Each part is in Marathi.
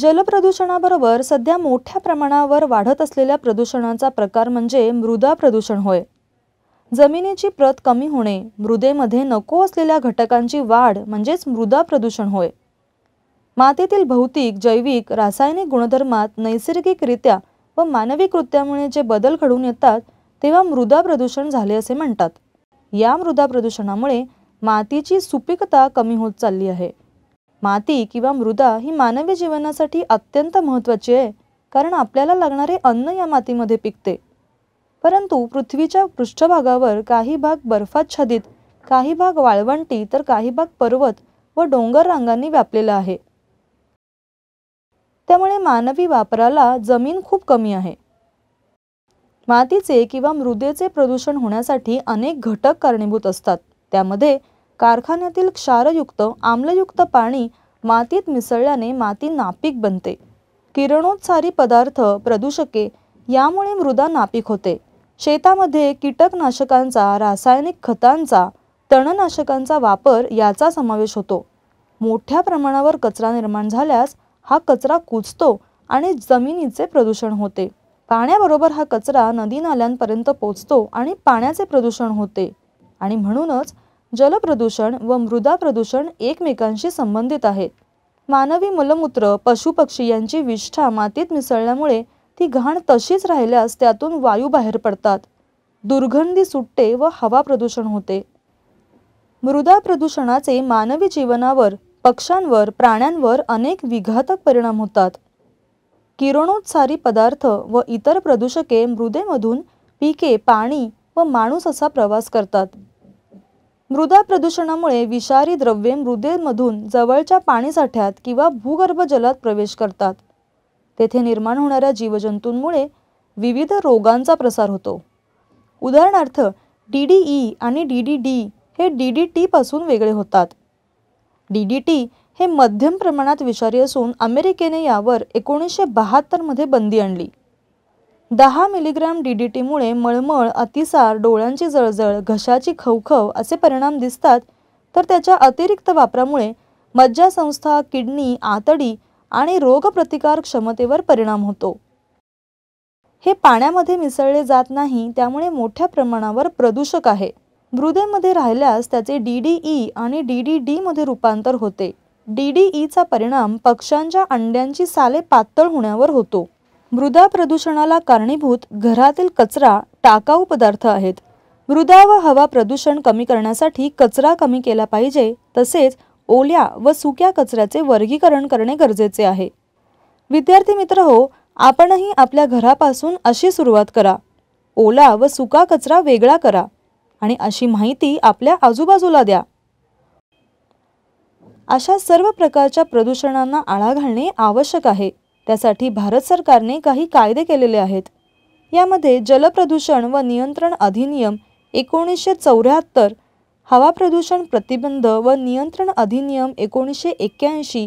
जलप्रदूषणाबरोबर सध्या मोठ्या प्रमाणावर वाढत असलेल्या प्रदूषणाचा प्रकार म्हणजे मृदा प्रदूषण होय जमिनीची प्रत कमी होणे मृदेमध्ये नको असलेल्या घटकांची वाढ म्हणजेच मृदा प्रदूषण होय मातीतील भौतिक जैविक रासायनिक गुणधर्मात नैसर्गिकरित्या व मानवी कृत्यामुळे जे बदल घडून येतात तेव्हा मृदा प्रदूषण झाले असे म्हणतात या मृदा प्रदूषणामुळे मातीची सुपीकता कमी होत चालली आहे माती किंवा मृदा ही मानवी जीवनासाठी अत्यंत महत्त्वाची आहे कारण आपल्याला लागणारे अन्न या मातीमध्ये पिकते परंतु पृथ्वीच्या पृष्ठभागावर काही भाग बर्फाच्छादित काही भाग वाळवंटी तर काही भाग पर्वत व डोंगर रांगांनी व्यापलेला आहे त्यामुळे मानवी वापराला जमीन खूप कमी आहे मातीचे किंवा मृदेचे प्रदूषण होण्यासाठी अनेक घटक कारणीभूत असतात त्यामध्ये कारखान्यातील क्षारयुक्त आम्लयुक्त पाणी मातीत मिसळल्याने माती नापीक बनते किरणोत्सारी पदार्थ प्रदूषके यामुळे मृदा नापीक होते शेतामध्ये कीटकनाशकांचा रासायनिक खतांचा तणनाशकांचा वापर याचा समावेश होतो मोठ्या प्रमाणावर कचरा निर्माण झाल्यास हा कचरा कुचतो आणि जमिनीचे प्रदूषण होते पाण्याबरोबर हा कचरा नदी नाल्यांपर्यंत पोचतो आणि पाण्याचे प्रदूषण होते आणि म्हणूनच जलप्रदूषण व मृदा प्रदूषण एकमेकांशी संबंधित आहेत मानवी मलमूत्र पशुपक्षी यांची विष्ठा मातीत मिसळल्यामुळे ती घाण तशीच राहिल्यास त्यातून वायू बाहेर पडतात दुर्गंधी सुटते व हवा प्रदूषण होते मृदा प्रदूषणाचे मानवी जीवनावर पक्ष्यांवर प्राण्यांवर अनेक विघातक परिणाम होतात किरणोत्सारी पदार्थ व इतर प्रदूषके मृदेमधून पिके पाणी व माणूस असा प्रवास करतात मृदा प्रदूषणामुळे विषारी द्रव्ये मृदेमधून जवळच्या पाणीसाठ्यात किंवा भूगर्भ जलात प्रवेश करतात तेथे निर्माण होणाऱ्या जीवजंतूंमुळे विविध रोगांचा प्रसार होतो उदाहरणार्थ डी डी ई आणि डी डी डी हे डी डी टीपासून वेगळे होतात डी डी टी हे मध्यम प्रमाणात विषारी असून अमेरिकेने यावर एकोणीसशे बहात्तरमध्ये बंदी आणली दहा मिलीग्राम डीडीटीमुळे मळमळ अतिसार डोळ्यांची जळजळ घशाची खवखव असे परिणाम दिसतात तर त्याच्या अतिरिक्त वापरामुळे मज्जासंस्था किडनी आतडी आणि रोगप्रतिकार क्षमतेवर परिणाम होतो हे पाण्यामध्ये मिसळले जात नाही त्यामुळे मोठ्या प्रमाणावर प्रदूषक आहे मृदेमध्ये राहिल्यास त्याचे डी डी ई आणि डी डी डीमध्ये रूपांतर होते डी डी ईचा परिणाम पक्ष्यांच्या अंड्यांची साले पातळ होण्यावर होतो मृदा प्रदूषणाला कारणीभूत घरातील कचरा टाकाऊ पदार्थ आहेत मृदा व हवा प्रदूषण कमी करण्यासाठी कचरा कमी केला पाहिजे तसेच ओल्या व सुक्या कचऱ्याचे वर्गीकरण करणे गरजेचे आहे विद्यार्थी मित्र हो आपणही आपल्या घरापासून अशी सुरुवात करा ओला व सुका कचरा वेगळा करा आणि अशी माहिती आपल्या आजूबाजूला द्या अशा सर्व प्रकारच्या प्रदूषणांना आळा घालणे आवश्यक आहे त्यासाठी भारत सरकारने काही कायदे केलेले आहेत यामध्ये जलप्रदूषण व नियंत्रण अधिनियम एकोणीसशे चौऱ्याहत्तर हवा प्रदूषण प्रतिबंध व नियंत्रण अधिनियम एकोणीसशे एक्क्याऐंशी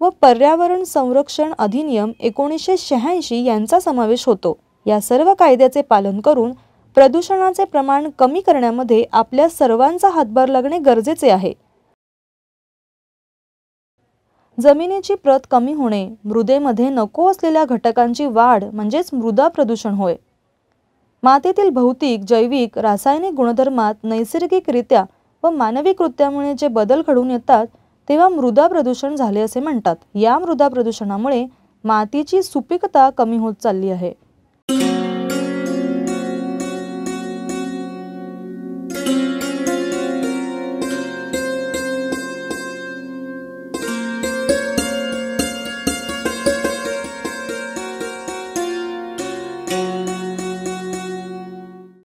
व पर्यावरण संरक्षण अधिनियम एकोणीसशे शहाऐंशी यांचा समावेश होतो या सर्व कायद्याचे पालन करून प्रदूषणाचे प्रमाण कमी करण्यामध्ये आपल्या सर्वांचा हातभार लागणे गरजेचे आहे जमिनीची प्रत कमी होणे मृदेमध्ये नको असलेल्या घटकांची वाढ म्हणजेच मृदा प्रदूषण होय मातीतील भौतिक जैविक रासायनिक गुणधर्मात नैसर्गिकरित्या व मानवी कृत्यामुळे जे बदल घडून येतात तेव्हा मृदा प्रदूषण झाले असे म्हणतात या मृदा प्रदूषणामुळे मातीची सुपीकता कमी होत चालली आहे